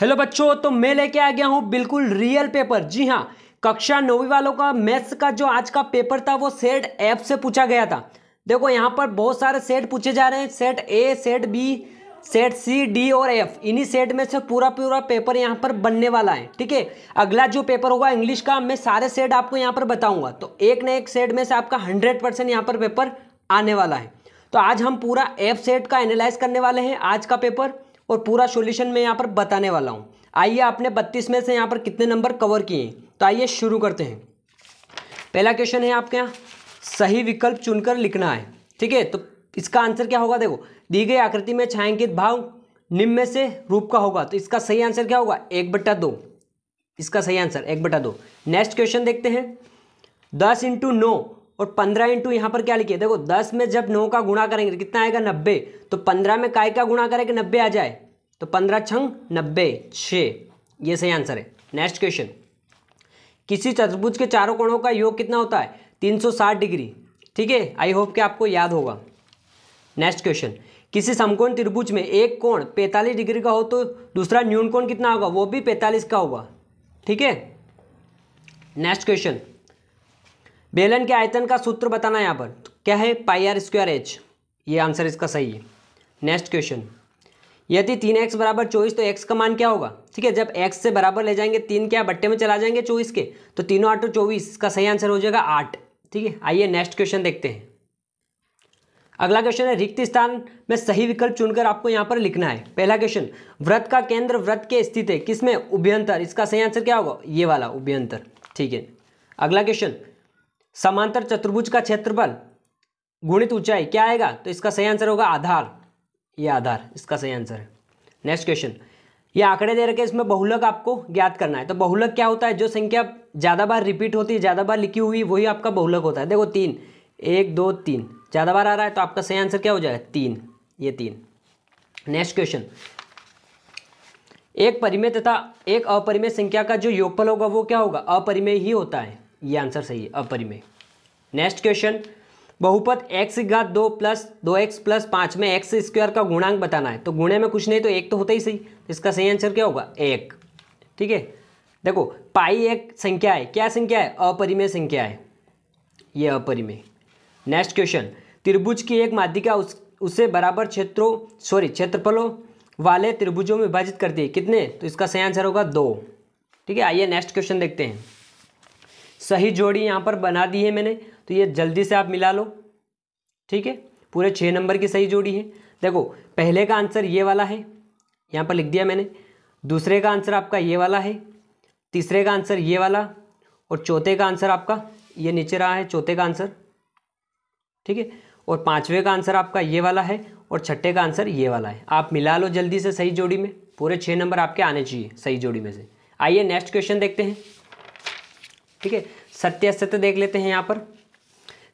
hello बच्चों तो मैं लेके आ गया हूँ बिल्कुल रियल पेपर जी हाँ कक्षा नौवीं वालों का मैथ्स का जो आज का पेपर था वो सेट एफ से पूछा गया था देखो यहाँ पर बहुत सारे सेट पूछे जा रहे हैं set A set B set C D और एफ इन्हीं सेट में से पूरा पूरा पेपर यहाँ पर बनने वाला है ठीक है अगला जो पेपर होगा इंग्लिश का मैं सारे सेट आपको यहाँ पर बताऊँगा तो एक न एक सेट में से आपका हंड्रेड परसेंट यहाँ पर पेपर आने वाला है तो आज हम पूरा एफ सेट का एनालाइज करने वाले हैं आज का पेपर और पूरा सॉल्यूशन मैं यहाँ पर बताने वाला हूँ आइए आपने बत्तीस में से यहाँ पर कितने नंबर कवर किए तो आइए शुरू करते हैं पहला क्वेश्चन है आपके यहाँ सही विकल्प चुनकर लिखना है ठीक है तो इसका आंसर क्या होगा देखो दी गई आकृति में छायांकित भाव निम्न में से रूप का होगा तो इसका सही आंसर क्या होगा एक बट्टा दो इसका सही आंसर एक बट्टा दो नेक्स्ट क्वेश्चन देखते हैं दस इंटू नौ और पंद्रह इंटू यहाँ पर क्या लिखिए देखो दस में जब नौ का गुणा करेंगे तो कितना आएगा नब्बे तो पंद्रह में काय का गुणा कि नब्बे आ जाए तो पंद्रह छंग नब्बे छः ये सही आंसर है नेक्स्ट क्वेश्चन किसी चतुर्भुज के चारों कोणों का योग कितना होता है 360 डिग्री ठीक है आई होप कि आपको याद होगा नेक्स्ट क्वेश्चन किसी समकोण त्रिभुज में एक कोण पैंतालीस डिग्री का हो तो दूसरा न्यून कोण कितना होगा वो भी पैंतालीस का होगा ठीक है नेक्स्ट क्वेश्चन बेलन के आयतन का सूत्र बताना यहाँ पर तो क्या है पाई आर स्क्वायर एच ये आंसर इसका सही है नेक्स्ट क्वेश्चन यदि तीन एक्स बराबर चौबीस तो एक्स का मान क्या होगा ठीक है जब एक्स से बराबर ले जाएंगे तीन क्या बट्टे में चला जाएंगे चौबीस के तो तीनों आठों चौबीस का सही आंसर हो जाएगा आठ ठीक है आइए नेक्स्ट क्वेश्चन देखते हैं अगला क्वेश्चन है रिक्त स्थान में सही विकल्प चुनकर आपको यहाँ पर लिखना है पहला क्वेश्चन व्रत का केंद्र व्रत के स्थित है किसमें उभ्यंतर इसका सही आंसर क्या होगा ये वाला उभ्यंतर ठीक है अगला क्वेश्चन समांतर चतुर्भुज का क्षेत्रफल गुणित ऊंचाई क्या आएगा तो इसका सही आंसर होगा आधार ये आधार इसका सही आंसर है नेक्स्ट क्वेश्चन ये आंकड़े दे रखे इसमें बहुलक आपको ज्ञात करना है तो बहुलक क्या होता है जो संख्या ज़्यादा बार रिपीट होती है ज़्यादा बार लिखी हुई वही आपका बहुलक होता है देखो तीन एक दो तीन ज़्यादा बार आ रहा है तो आपका सही आंसर क्या हो जाएगा तीन ये तीन नेक्स्ट क्वेश्चन एक परिमेय तथा एक अपरिमेय संख्या का जो योगफल होगा वो क्या होगा अपरिमेय ही होता है ये आंसर सही है अपरिमेय नेक्स्ट क्वेश्चन बहुपद एक्स घात दो प्लस दो एक्स प्लस पाँच में एक्स स्क्वायर का गुणांक बताना है तो गुणे में कुछ नहीं तो एक तो होता ही सही तो इसका सही आंसर क्या होगा एक ठीक है देखो पाई एक संख्या है क्या संख्या है अपरिमेय संख्या है ये अपरिमेय नेक्स्ट क्वेश्चन त्रिभुज की एक माध्यिका उस उसे बराबर क्षेत्रों सॉरी क्षेत्रफलों वाले त्रिभुजों में विभाजित करती है कितने तो इसका सही आंसर होगा दो ठीक है आइए नेक्स्ट क्वेश्चन देखते हैं सही जोड़ी यहाँ पर बना दी है मैंने तो ये जल्दी से आप मिला लो ठीक है पूरे छः नंबर की सही जोड़ी है देखो पहले का आंसर ये वाला है यहाँ पर लिख दिया मैंने दूसरे का आंसर आपका ये वाला है तीसरे का आंसर ये वाला और चौथे का आंसर आपका ये नीचे रहा है चौथे का आंसर ठीक है और पाँचवें का आंसर आपका ये वाला है और छठे का आंसर ये वाला है आप मिला लो जल्दी से सही जोड़ी में पूरे छः नंबर आपके आने चाहिए सही जोड़ी में से आइए नेक्स्ट क्वेश्चन देखते हैं ठीक है सत्य असत्य देख लेते हैं यहाँ पर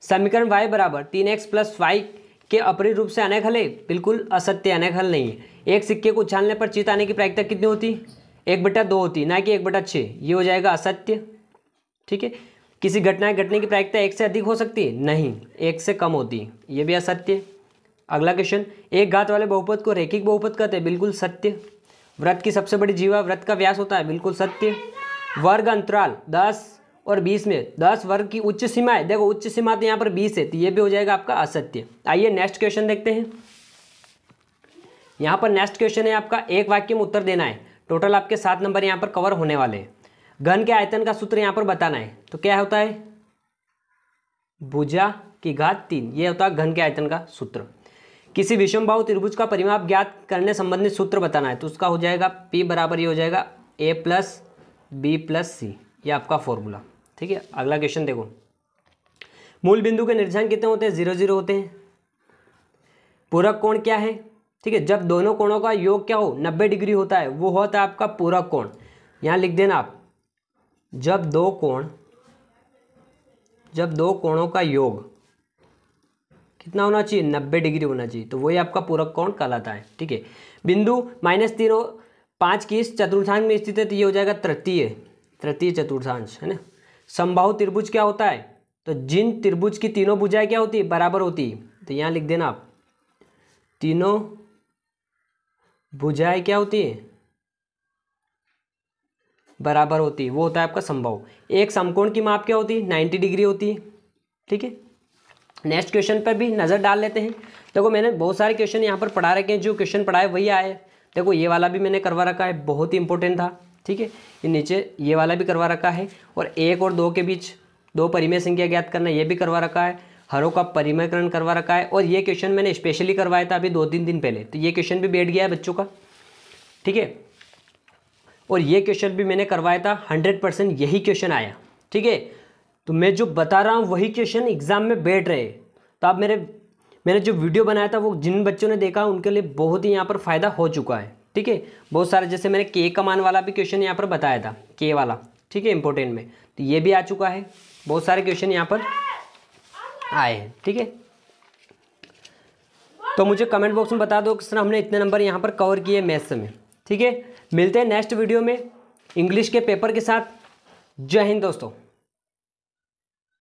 समीकरण वाई बराबर तीन एक्स प्लस वाई के अपरित रूप से अनेक हल है बिल्कुल असत्य अनेक हल नहीं है एक सिक्के को उछालने पर चीत आने की प्रायिकता कितनी होती एक बटा दो होती ना कि एक बटा छः ये हो जाएगा असत्य ठीक है किसी घटना घटने की प्रायिकता एक से अधिक हो सकती है नहीं एक से कम होती है ये भी असत्य अगला क्वेश्चन एक घात वाले बहुपद को रेखिक बहुपद कहते हैं बिल्कुल सत्य व्रत की सबसे बड़ी जीवा व्रत का व्यास होता है बिल्कुल सत्य वर्ग अंतराल दस और बीस में दस वर्ग की उच्च सीमा है देखो उच्च सीमा तो यहाँ पर बीस है तो ये भी हो जाएगा आपका असत्य आइए नेक्स्ट क्वेश्चन देखते हैं यहाँ पर नेक्स्ट क्वेश्चन है आपका एक वाक्य में उत्तर देना है टोटल आपके सात नंबर यहाँ पर कवर होने वाले हैं घन के आयतन का सूत्र यहाँ पर बताना है तो क्या होता है भुजा की घात तीन ये होता है घन के आयतन का सूत्र किसी विषम भाव त्रिभुज का परिमाप ज्ञात करने संबंधित सूत्र बताना है तो उसका हो जाएगा पी बराबर ये हो जाएगा A plus B plus C ये आपका फॉर्मूला ठीक है अगला क्वेश्चन देखो मूल बिंदु के निर्धारण कितने होते हैं जीरो जीरो होते हैं पूरक कोण क्या है ठीक है जब दोनों कोणों का योग क्या हो नब्बे डिग्री होता है वो होता है आपका पूरक कोण यहां लिख देना आप जब दो कोण जब दो कोणों का योग कितना होना चाहिए नब्बे डिग्री होना चाहिए तो वही आपका पूरक कोण कहलाता है ठीक है बिंदु माइनस तीन पाँच की चतुर्थांश में स्थित है तो ये हो जाएगा तृतीय तृतीय चतुर्थांश है ना समबाहु त्रिभुज क्या होता है तो जिन त्रिभुज की तीनों भुजाएं क्या होती है बराबर होती है तो यहां लिख देना आप तीनों भुजाएं क्या होती है बराबर होती है वो होता है आपका संभव एक समकोण की माप क्या होती है नाइन्टी डिग्री होती है ठीक है नेक्स्ट क्वेश्चन पर भी नज़र डाल लेते हैं देखो मैंने बहुत सारे क्वेश्चन यहाँ पर पढ़ा रखे हैं जो क्वेश्चन पढ़ाए वही आए देखो ये वाला भी मैंने करवा रखा है बहुत ही इंपॉर्टेंट था ठीक है ये नीचे ये वाला भी करवा रखा है और एक और दो के बीच दो परिमेय संख्या ज्ञात करना ये भी करवा रखा है हरों का परिमयकरण करवा रखा है और ये क्वेश्चन मैंने स्पेशली करवाया था अभी दो तीन दिन पहले तो ये क्वेश्चन भी बैठ गया है बच्चों का ठीक है और ये क्वेश्चन भी मैंने करवाया था हंड्रेड परसेंट यही क्वेश्चन आया ठीक है तो मैं जो बता रहा हूँ वही क्वेश्चन एग्जाम में बैठ रहे तो आप मेरे मैंने जो वीडियो बनाया था वो जिन बच्चों ने देखा उनके लिए बहुत ही यहाँ पर फ़ायदा हो चुका है ठीक है बहुत सारे जैसे मैंने के का मान वाला भी क्वेश्चन यहाँ पर बताया था के वाला ठीक है इंपोर्टेंट में तो ये भी आ चुका है बहुत सारे क्वेश्चन यहाँ पर आए हैं ठीक है तो मुझे कमेंट बॉक्स में बता दो किस तरह हमने इतने नंबर यहाँ पर कवर किए मैथ्स में ठीक है मिलते हैं नेक्स्ट वीडियो में इंग्लिश के पेपर के साथ जय हिंद दोस्तों